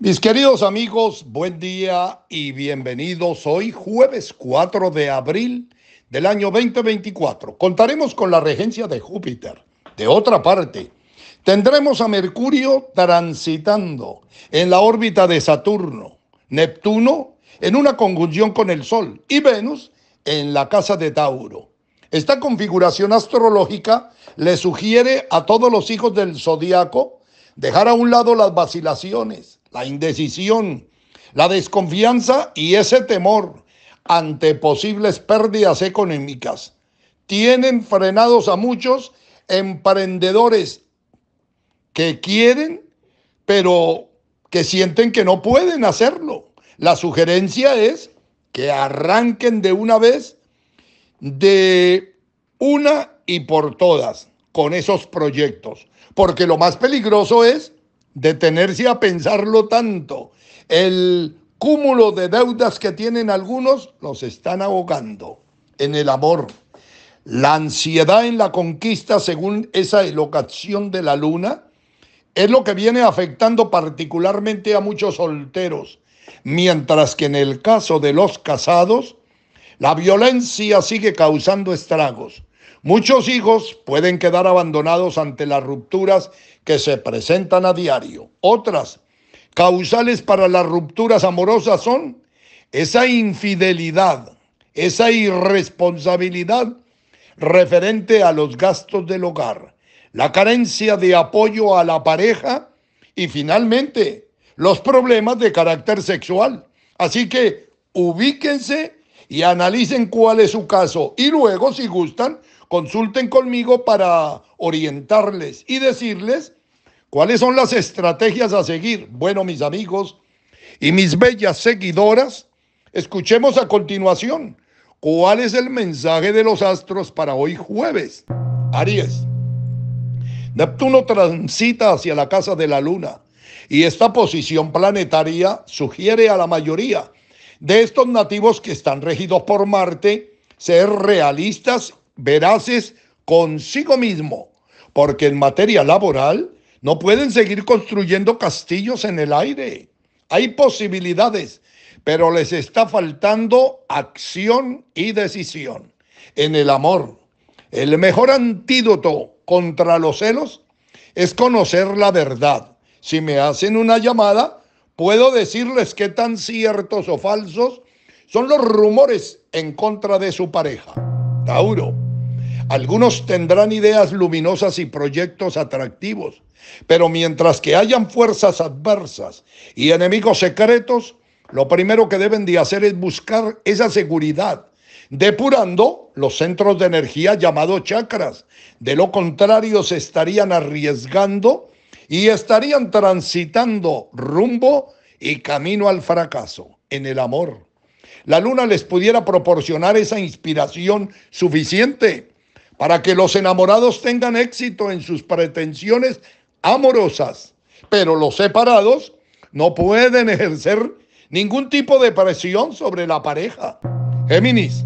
Mis queridos amigos, buen día y bienvenidos. Hoy jueves 4 de abril del año 2024. Contaremos con la regencia de Júpiter. De otra parte, tendremos a Mercurio transitando en la órbita de Saturno, Neptuno en una conjunción con el Sol y Venus en la casa de Tauro. Esta configuración astrológica le sugiere a todos los hijos del zodiaco dejar a un lado las vacilaciones la indecisión, la desconfianza y ese temor ante posibles pérdidas económicas tienen frenados a muchos emprendedores que quieren, pero que sienten que no pueden hacerlo. La sugerencia es que arranquen de una vez, de una y por todas, con esos proyectos. Porque lo más peligroso es detenerse a pensarlo tanto. El cúmulo de deudas que tienen algunos los están ahogando en el amor. La ansiedad en la conquista, según esa locación de la luna, es lo que viene afectando particularmente a muchos solteros, mientras que en el caso de los casados, la violencia sigue causando estragos. Muchos hijos pueden quedar abandonados ante las rupturas que se presentan a diario. Otras causales para las rupturas amorosas son esa infidelidad, esa irresponsabilidad referente a los gastos del hogar, la carencia de apoyo a la pareja y finalmente los problemas de carácter sexual. Así que ubíquense y analicen cuál es su caso y luego si gustan Consulten conmigo para orientarles y decirles cuáles son las estrategias a seguir. Bueno, mis amigos y mis bellas seguidoras, escuchemos a continuación cuál es el mensaje de los astros para hoy jueves. Aries. Neptuno transita hacia la casa de la luna y esta posición planetaria sugiere a la mayoría de estos nativos que están regidos por Marte ser realistas veraces consigo mismo, porque en materia laboral no pueden seguir construyendo castillos en el aire. Hay posibilidades, pero les está faltando acción y decisión. En el amor, el mejor antídoto contra los celos es conocer la verdad. Si me hacen una llamada, puedo decirles qué tan ciertos o falsos son los rumores en contra de su pareja. Tauro. Algunos tendrán ideas luminosas y proyectos atractivos, pero mientras que hayan fuerzas adversas y enemigos secretos, lo primero que deben de hacer es buscar esa seguridad, depurando los centros de energía llamados chakras. De lo contrario, se estarían arriesgando y estarían transitando rumbo y camino al fracaso en el amor. La luna les pudiera proporcionar esa inspiración suficiente para que los enamorados tengan éxito en sus pretensiones amorosas, pero los separados no pueden ejercer ningún tipo de presión sobre la pareja. Géminis,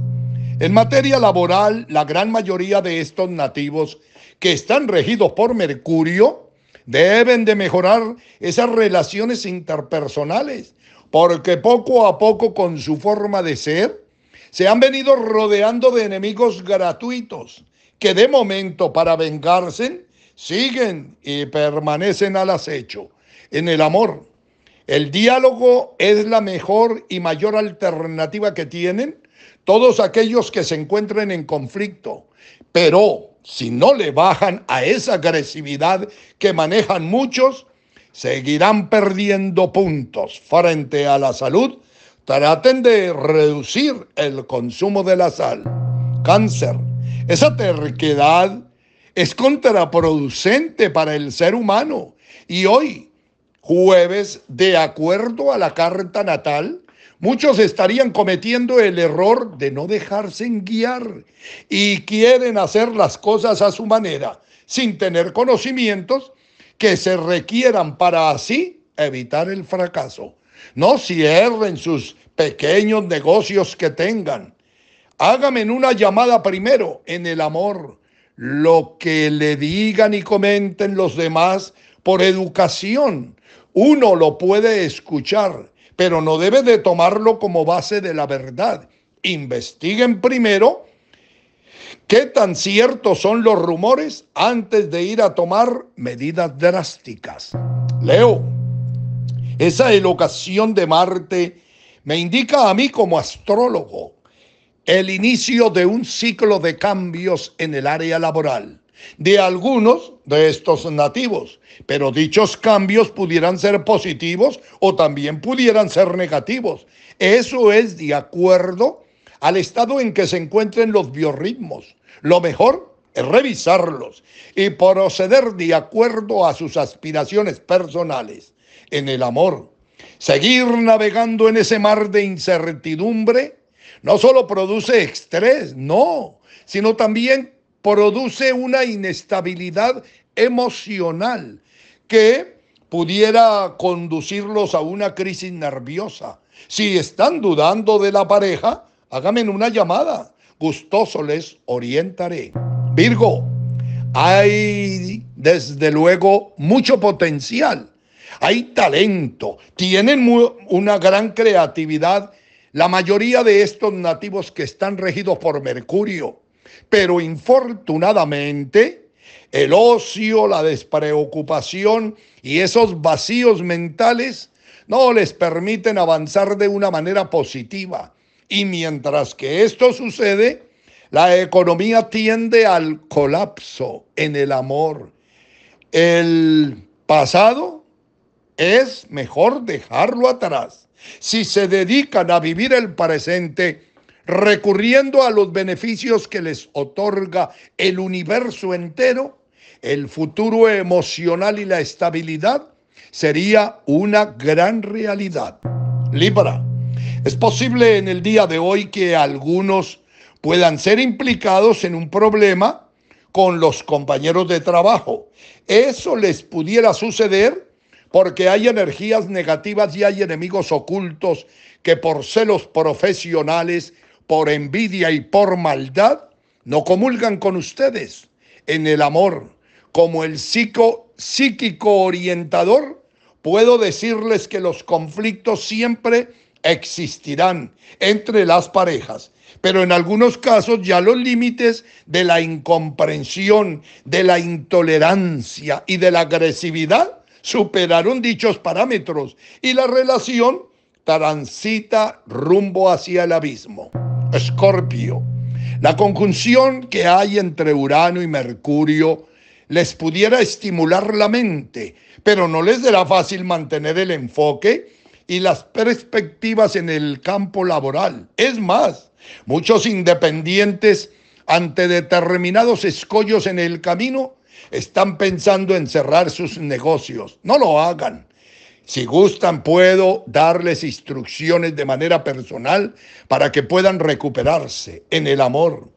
en materia laboral, la gran mayoría de estos nativos que están regidos por Mercurio deben de mejorar esas relaciones interpersonales, porque poco a poco con su forma de ser, se han venido rodeando de enemigos gratuitos que de momento para vengarse siguen y permanecen al acecho. En el amor, el diálogo es la mejor y mayor alternativa que tienen todos aquellos que se encuentren en conflicto. Pero si no le bajan a esa agresividad que manejan muchos, seguirán perdiendo puntos frente a la salud. Traten de reducir el consumo de la sal. Cáncer esa terquedad es contraproducente para el ser humano. Y hoy, jueves, de acuerdo a la carta natal, Muchos estarían cometiendo el error de no dejarse guiar y quieren hacer las cosas a su manera, sin tener conocimientos que se requieran para así evitar el fracaso. No cierren sus pequeños negocios que tengan. Hágame una llamada primero en el amor. Lo que le digan y comenten los demás por educación, uno lo puede escuchar, pero no debe de tomarlo como base de la verdad. Investiguen primero qué tan ciertos son los rumores antes de ir a tomar medidas drásticas. Leo, esa elocación de Marte me indica a mí como astrólogo el inicio de un ciclo de cambios en el área laboral de algunos de estos nativos, pero dichos cambios pudieran ser positivos o también pudieran ser negativos. Eso es de acuerdo al estado en que se encuentren los biorritmos. Lo mejor es revisarlos y proceder de acuerdo a sus aspiraciones personales en el amor. Seguir navegando en ese mar de incertidumbre no solo produce estrés, no, sino también produce una inestabilidad emocional que pudiera conducirlos a una crisis nerviosa. Si están dudando de la pareja, háganme una llamada. Gustoso les orientaré. Virgo, hay desde luego mucho potencial, hay talento, tienen una gran creatividad la mayoría de estos nativos que están regidos por Mercurio, pero infortunadamente el ocio, la despreocupación y esos vacíos mentales no les permiten avanzar de una manera positiva. Y mientras que esto sucede, la economía tiende al colapso en el amor. El pasado es mejor dejarlo atrás si se dedican a vivir el presente recurriendo a los beneficios que les otorga el universo entero, el futuro emocional y la estabilidad sería una gran realidad. Libra, es posible en el día de hoy que algunos puedan ser implicados en un problema con los compañeros de trabajo. Eso les pudiera suceder porque hay energías negativas y hay enemigos ocultos que por celos profesionales, por envidia y por maldad, no comulgan con ustedes en el amor. Como el psico, psíquico orientador, puedo decirles que los conflictos siempre existirán entre las parejas, pero en algunos casos ya los límites de la incomprensión, de la intolerancia y de la agresividad superaron dichos parámetros y la relación transita rumbo hacia el abismo. Escorpio. La conjunción que hay entre Urano y Mercurio les pudiera estimular la mente, pero no les será fácil mantener el enfoque y las perspectivas en el campo laboral. Es más, muchos independientes ante determinados escollos en el camino están pensando en cerrar sus negocios. No lo hagan. Si gustan, puedo darles instrucciones de manera personal para que puedan recuperarse en el amor.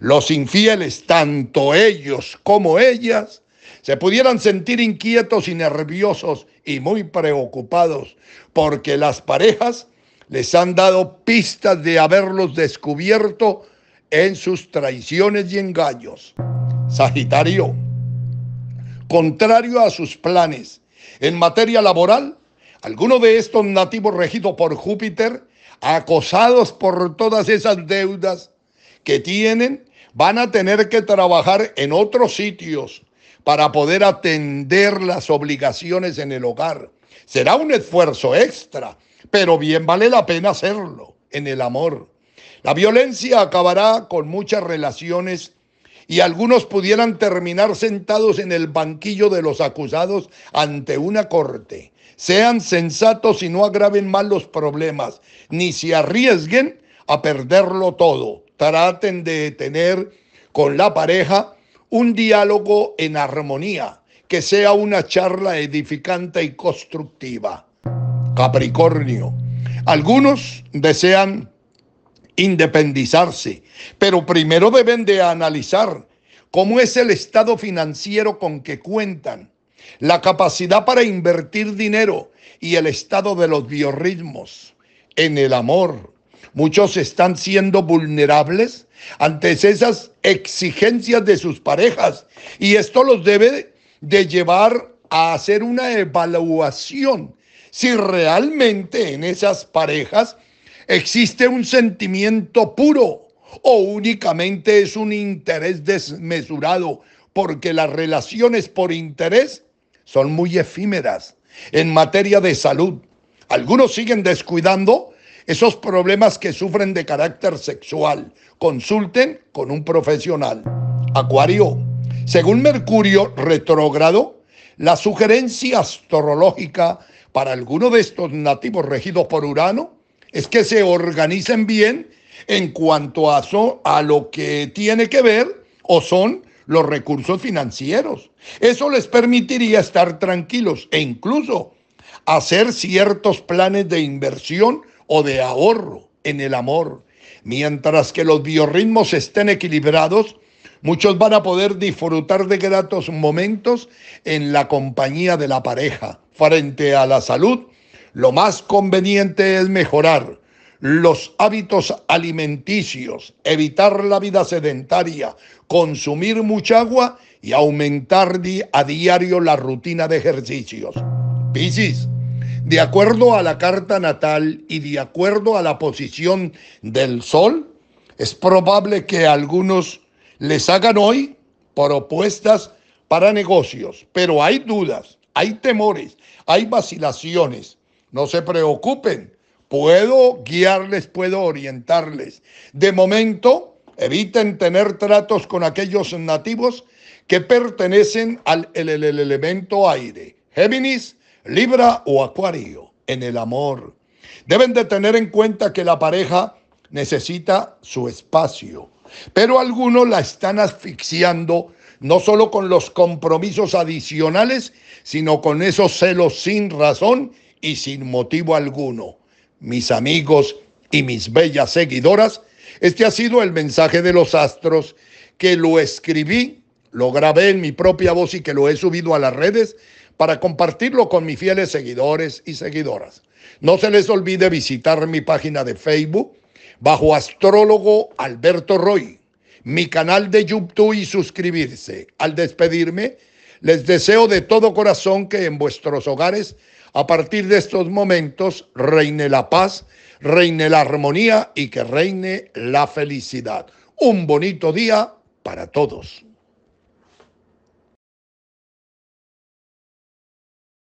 Los infieles, tanto ellos como ellas, se pudieran sentir inquietos y nerviosos y muy preocupados porque las parejas les han dado pistas de haberlos descubierto en sus traiciones y engaños. Sagitario contrario a sus planes. En materia laboral, algunos de estos nativos regidos por Júpiter, acosados por todas esas deudas que tienen, van a tener que trabajar en otros sitios para poder atender las obligaciones en el hogar. Será un esfuerzo extra, pero bien vale la pena hacerlo en el amor. La violencia acabará con muchas relaciones y algunos pudieran terminar sentados en el banquillo de los acusados ante una corte. Sean sensatos y no agraven más los problemas, ni se arriesguen a perderlo todo. Traten de tener con la pareja un diálogo en armonía, que sea una charla edificante y constructiva. Capricornio. Algunos desean independizarse, pero primero deben de analizar cómo es el estado financiero con que cuentan, la capacidad para invertir dinero y el estado de los biorritmos en el amor. Muchos están siendo vulnerables ante esas exigencias de sus parejas y esto los debe de llevar a hacer una evaluación si realmente en esas parejas ¿Existe un sentimiento puro o únicamente es un interés desmesurado? Porque las relaciones por interés son muy efímeras en materia de salud. Algunos siguen descuidando esos problemas que sufren de carácter sexual. Consulten con un profesional. Acuario. Según Mercurio retrógrado, la sugerencia astrológica para alguno de estos nativos regidos por Urano es que se organicen bien en cuanto a, a lo que tiene que ver o son los recursos financieros. Eso les permitiría estar tranquilos e incluso hacer ciertos planes de inversión o de ahorro en el amor. Mientras que los biorritmos estén equilibrados, muchos van a poder disfrutar de gratos momentos en la compañía de la pareja, frente a la salud lo más conveniente es mejorar los hábitos alimenticios, evitar la vida sedentaria, consumir mucha agua y aumentar a diario la rutina de ejercicios. Piscis, de acuerdo a la carta natal y de acuerdo a la posición del sol, es probable que algunos les hagan hoy propuestas para negocios, pero hay dudas, hay temores, hay vacilaciones no se preocupen, puedo guiarles, puedo orientarles. De momento, eviten tener tratos con aquellos nativos que pertenecen al el, elemento aire, Géminis, Libra o Acuario, en el amor. Deben de tener en cuenta que la pareja necesita su espacio, pero algunos la están asfixiando no solo con los compromisos adicionales, sino con esos celos sin razón y sin motivo alguno. Mis amigos y mis bellas seguidoras, este ha sido el mensaje de los astros que lo escribí, lo grabé en mi propia voz y que lo he subido a las redes para compartirlo con mis fieles seguidores y seguidoras. No se les olvide visitar mi página de Facebook bajo astrólogo Alberto Roy, mi canal de YouTube y suscribirse. Al despedirme, les deseo de todo corazón que en vuestros hogares a partir de estos momentos reine la paz, reine la armonía y que reine la felicidad. Un bonito día para todos.